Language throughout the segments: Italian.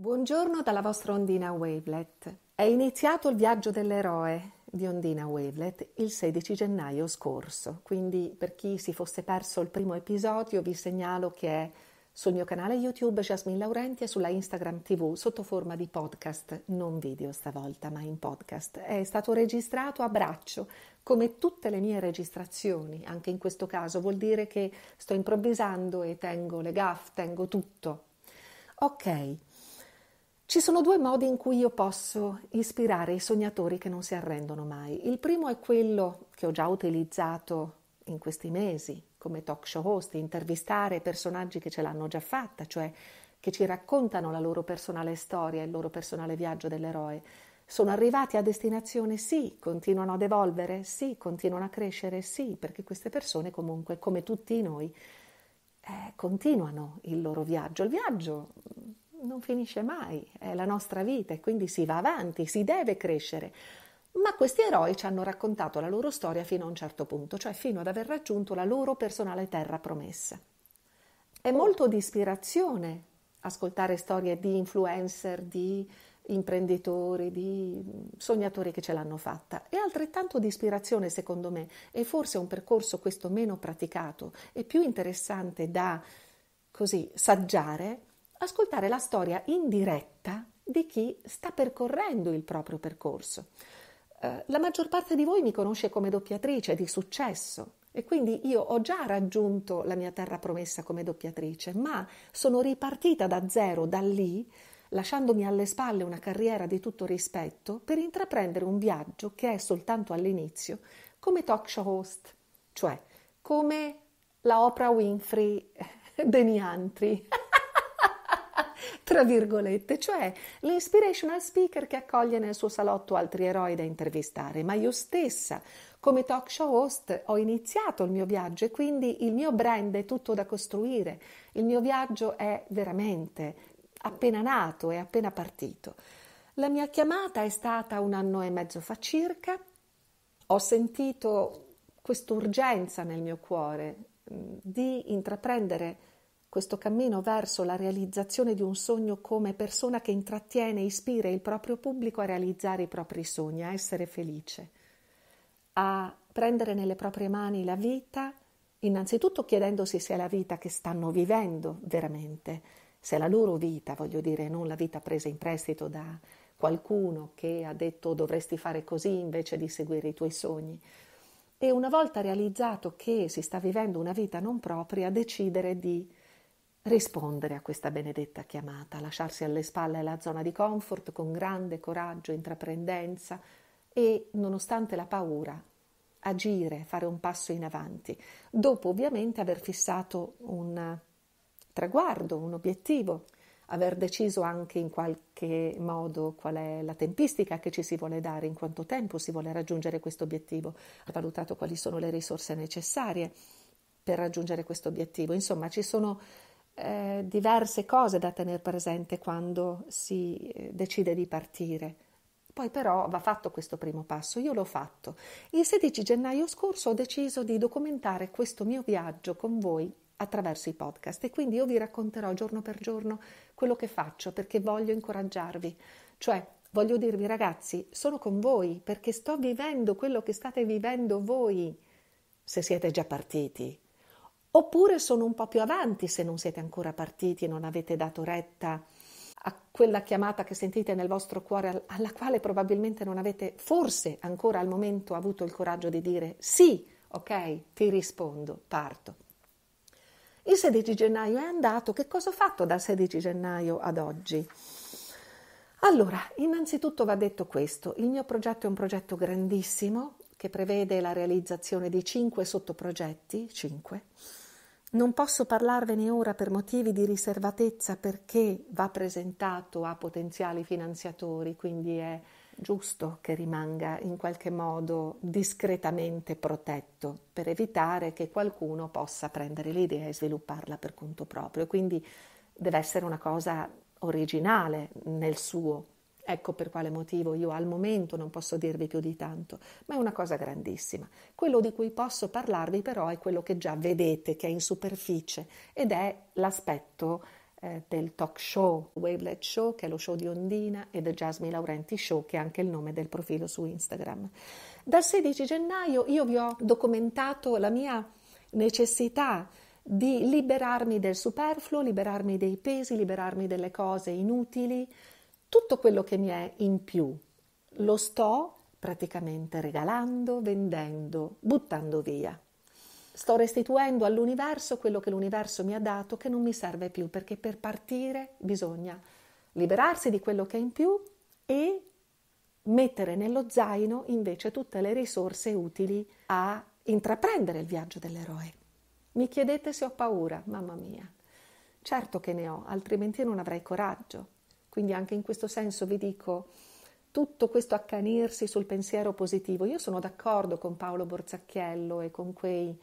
Buongiorno dalla vostra Ondina Wavelet. È iniziato il viaggio dell'eroe di Ondina Wavelet il 16 gennaio scorso, quindi per chi si fosse perso il primo episodio vi segnalo che è sul mio canale YouTube Jasmine Laurenti e sulla Instagram TV sotto forma di podcast, non video stavolta, ma in podcast. È stato registrato a braccio, come tutte le mie registrazioni, anche in questo caso vuol dire che sto improvvisando e tengo le gaff, tengo tutto. Ok. Ci sono due modi in cui io posso ispirare i sognatori che non si arrendono mai. Il primo è quello che ho già utilizzato in questi mesi come talk show host, intervistare personaggi che ce l'hanno già fatta, cioè che ci raccontano la loro personale storia, il loro personale viaggio dell'eroe. Sono arrivati a destinazione? Sì, continuano ad evolvere? Sì, continuano a crescere? Sì, perché queste persone comunque, come tutti noi, eh, continuano il loro viaggio. Il viaggio non finisce mai, è la nostra vita e quindi si va avanti, si deve crescere. Ma questi eroi ci hanno raccontato la loro storia fino a un certo punto, cioè fino ad aver raggiunto la loro personale terra promessa. È molto di ispirazione ascoltare storie di influencer, di imprenditori, di sognatori che ce l'hanno fatta. È altrettanto di ispirazione, secondo me, e forse un percorso questo meno praticato e più interessante da così saggiare ascoltare la storia in diretta di chi sta percorrendo il proprio percorso. Eh, la maggior parte di voi mi conosce come doppiatrice di successo e quindi io ho già raggiunto la mia terra promessa come doppiatrice, ma sono ripartita da zero, da lì, lasciandomi alle spalle una carriera di tutto rispetto per intraprendere un viaggio che è soltanto all'inizio come talk show host, cioè come la Oprah Winfrey degli altri tra virgolette, cioè l'inspirational speaker che accoglie nel suo salotto altri eroi da intervistare, ma io stessa come talk show host ho iniziato il mio viaggio e quindi il mio brand è tutto da costruire, il mio viaggio è veramente appena nato, è appena partito. La mia chiamata è stata un anno e mezzo fa circa, ho sentito quest'urgenza nel mio cuore di intraprendere questo cammino verso la realizzazione di un sogno come persona che intrattiene e ispira il proprio pubblico a realizzare i propri sogni, a essere felice, a prendere nelle proprie mani la vita, innanzitutto chiedendosi se è la vita che stanno vivendo veramente, se è la loro vita, voglio dire, non la vita presa in prestito da qualcuno che ha detto dovresti fare così invece di seguire i tuoi sogni e una volta realizzato che si sta vivendo una vita non propria, decidere di rispondere a questa benedetta chiamata, lasciarsi alle spalle la zona di comfort con grande coraggio, intraprendenza e, nonostante la paura, agire, fare un passo in avanti, dopo ovviamente aver fissato un traguardo, un obiettivo, aver deciso anche in qualche modo qual è la tempistica che ci si vuole dare, in quanto tempo si vuole raggiungere questo obiettivo, ha valutato quali sono le risorse necessarie per raggiungere questo obiettivo. Insomma, ci sono eh, diverse cose da tenere presente quando si eh, decide di partire. Poi però va fatto questo primo passo, io l'ho fatto. Il 16 gennaio scorso ho deciso di documentare questo mio viaggio con voi attraverso i podcast e quindi io vi racconterò giorno per giorno quello che faccio perché voglio incoraggiarvi, cioè voglio dirvi ragazzi, sono con voi perché sto vivendo quello che state vivendo voi se siete già partiti oppure sono un po' più avanti se non siete ancora partiti e non avete dato retta a quella chiamata che sentite nel vostro cuore, alla quale probabilmente non avete forse ancora al momento avuto il coraggio di dire sì, ok, ti rispondo, parto. Il 16 gennaio è andato, che cosa ho fatto dal 16 gennaio ad oggi? Allora, innanzitutto va detto questo, il mio progetto è un progetto grandissimo che prevede la realizzazione di cinque sottoprogetti, cinque, non posso parlarvene ora per motivi di riservatezza perché va presentato a potenziali finanziatori, quindi è giusto che rimanga in qualche modo discretamente protetto per evitare che qualcuno possa prendere l'idea e svilupparla per conto proprio. Quindi deve essere una cosa originale nel suo Ecco per quale motivo io al momento non posso dirvi più di tanto, ma è una cosa grandissima. Quello di cui posso parlarvi però è quello che già vedete, che è in superficie ed è l'aspetto eh, del talk show, Wavelet Show, che è lo show di Ondina, e The Jasmine Laurenti Show, che è anche il nome del profilo su Instagram. Dal 16 gennaio io vi ho documentato la mia necessità di liberarmi del superfluo, liberarmi dei pesi, liberarmi delle cose inutili, tutto quello che mi è in più lo sto praticamente regalando, vendendo, buttando via. Sto restituendo all'universo quello che l'universo mi ha dato che non mi serve più perché per partire bisogna liberarsi di quello che è in più e mettere nello zaino invece tutte le risorse utili a intraprendere il viaggio dell'eroe. Mi chiedete se ho paura, mamma mia. Certo che ne ho, altrimenti non avrei coraggio. Quindi anche in questo senso vi dico tutto questo accanirsi sul pensiero positivo. Io sono d'accordo con Paolo Borzacchiello e con quei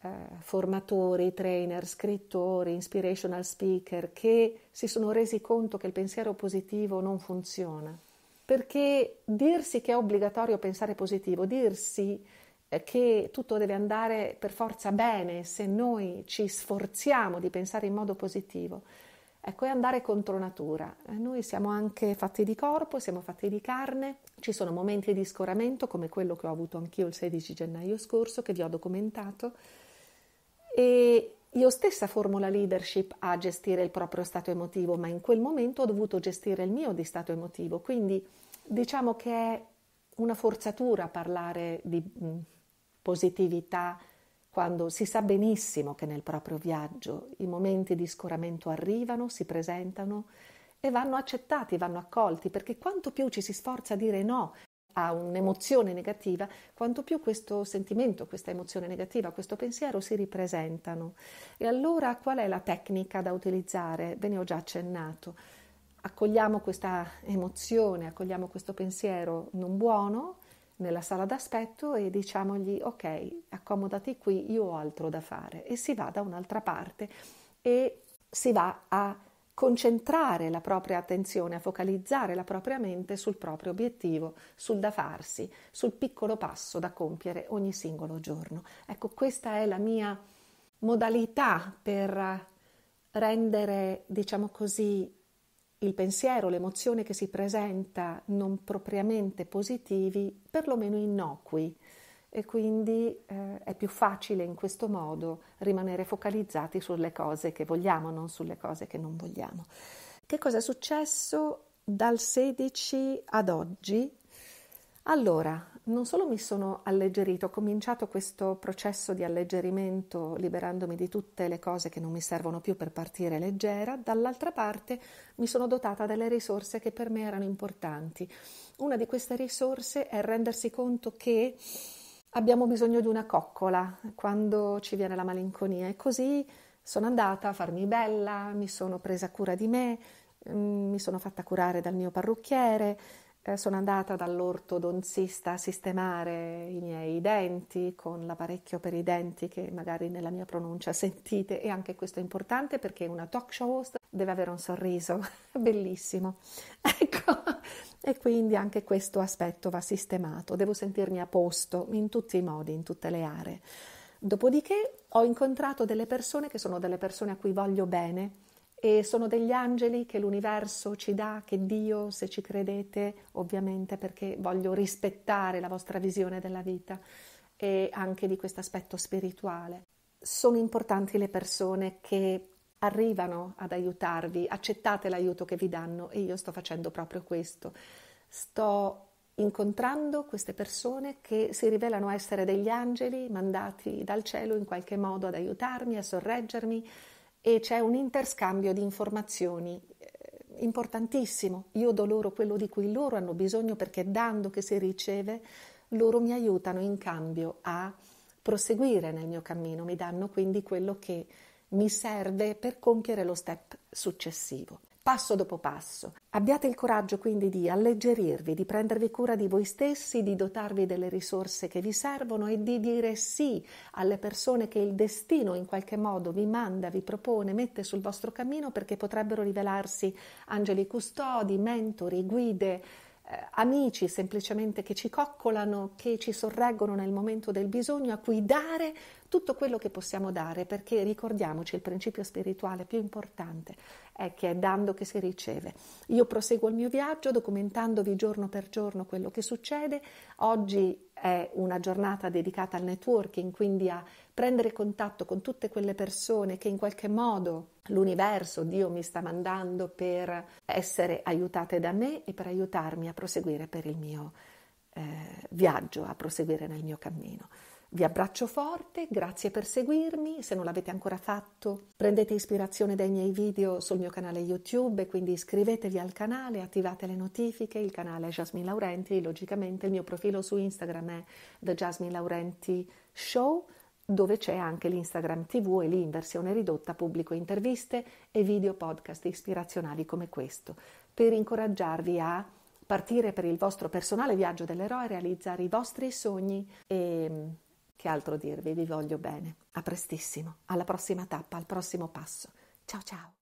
eh, formatori, trainer, scrittori, inspirational speaker che si sono resi conto che il pensiero positivo non funziona. Perché dirsi che è obbligatorio pensare positivo, dirsi eh, che tutto deve andare per forza bene se noi ci sforziamo di pensare in modo positivo, Ecco, è andare contro natura. Eh, noi siamo anche fatti di corpo, siamo fatti di carne, ci sono momenti di scoramento come quello che ho avuto anch'io il 16 gennaio scorso, che vi ho documentato, e io stessa formo la leadership a gestire il proprio stato emotivo, ma in quel momento ho dovuto gestire il mio di stato emotivo, quindi diciamo che è una forzatura parlare di mm, positività, quando si sa benissimo che nel proprio viaggio i momenti di scoramento arrivano, si presentano e vanno accettati, vanno accolti, perché quanto più ci si sforza a dire no a un'emozione negativa, quanto più questo sentimento, questa emozione negativa, questo pensiero si ripresentano. E allora qual è la tecnica da utilizzare? Ve ne ho già accennato. Accogliamo questa emozione, accogliamo questo pensiero non buono, nella sala d'aspetto e diciamogli ok, accomodati qui, io ho altro da fare e si va da un'altra parte e si va a concentrare la propria attenzione, a focalizzare la propria mente sul proprio obiettivo, sul da farsi, sul piccolo passo da compiere ogni singolo giorno. Ecco, questa è la mia modalità per rendere, diciamo così, il pensiero, l'emozione che si presenta non propriamente positivi, perlomeno innocui e quindi eh, è più facile in questo modo rimanere focalizzati sulle cose che vogliamo, non sulle cose che non vogliamo. Che cosa è successo dal 16 ad oggi allora, non solo mi sono alleggerito, ho cominciato questo processo di alleggerimento liberandomi di tutte le cose che non mi servono più per partire leggera, dall'altra parte mi sono dotata delle risorse che per me erano importanti. Una di queste risorse è rendersi conto che abbiamo bisogno di una coccola quando ci viene la malinconia e così sono andata a farmi bella, mi sono presa cura di me, mm, mi sono fatta curare dal mio parrucchiere, eh, sono andata dall'ortodonzista a sistemare i miei denti con l'apparecchio per i denti che magari nella mia pronuncia sentite e anche questo è importante perché una talk show host deve avere un sorriso bellissimo. Ecco, e quindi anche questo aspetto va sistemato, devo sentirmi a posto in tutti i modi, in tutte le aree. Dopodiché ho incontrato delle persone che sono delle persone a cui voglio bene e sono degli angeli che l'universo ci dà, che Dio, se ci credete, ovviamente perché voglio rispettare la vostra visione della vita e anche di questo aspetto spirituale. Sono importanti le persone che arrivano ad aiutarvi, accettate l'aiuto che vi danno e io sto facendo proprio questo. Sto incontrando queste persone che si rivelano essere degli angeli mandati dal cielo in qualche modo ad aiutarmi, a sorreggermi, e c'è un interscambio di informazioni eh, importantissimo. Io do loro quello di cui loro hanno bisogno perché dando che si riceve, loro mi aiutano in cambio a proseguire nel mio cammino, mi danno quindi quello che mi serve per compiere lo step successivo passo dopo passo. Abbiate il coraggio quindi di alleggerirvi, di prendervi cura di voi stessi, di dotarvi delle risorse che vi servono e di dire sì alle persone che il destino in qualche modo vi manda, vi propone, mette sul vostro cammino perché potrebbero rivelarsi angeli custodi, mentori, guide eh, amici semplicemente che ci coccolano, che ci sorreggono nel momento del bisogno, a cui dare tutto quello che possiamo dare, perché ricordiamoci il principio spirituale più importante è che è dando che si riceve. Io proseguo il mio viaggio documentandovi giorno per giorno quello che succede. Oggi è una giornata dedicata al networking, quindi a prendere contatto con tutte quelle persone che in qualche modo l'universo, Dio mi sta mandando per essere aiutate da me e per aiutarmi a proseguire per il mio eh, viaggio, a proseguire nel mio cammino. Vi abbraccio forte, grazie per seguirmi, se non l'avete ancora fatto prendete ispirazione dai miei video sul mio canale YouTube, quindi iscrivetevi al canale, attivate le notifiche, il canale è Jasmine Laurenti, logicamente il mio profilo su Instagram è The Jasmine Laurenti Show dove c'è anche l'Instagram TV e lì in versione ridotta pubblico interviste e video podcast ispirazionali come questo, per incoraggiarvi a partire per il vostro personale viaggio dell'eroe, realizzare i vostri sogni e mm, che altro dirvi, vi voglio bene. A prestissimo, alla prossima tappa, al prossimo passo. Ciao ciao!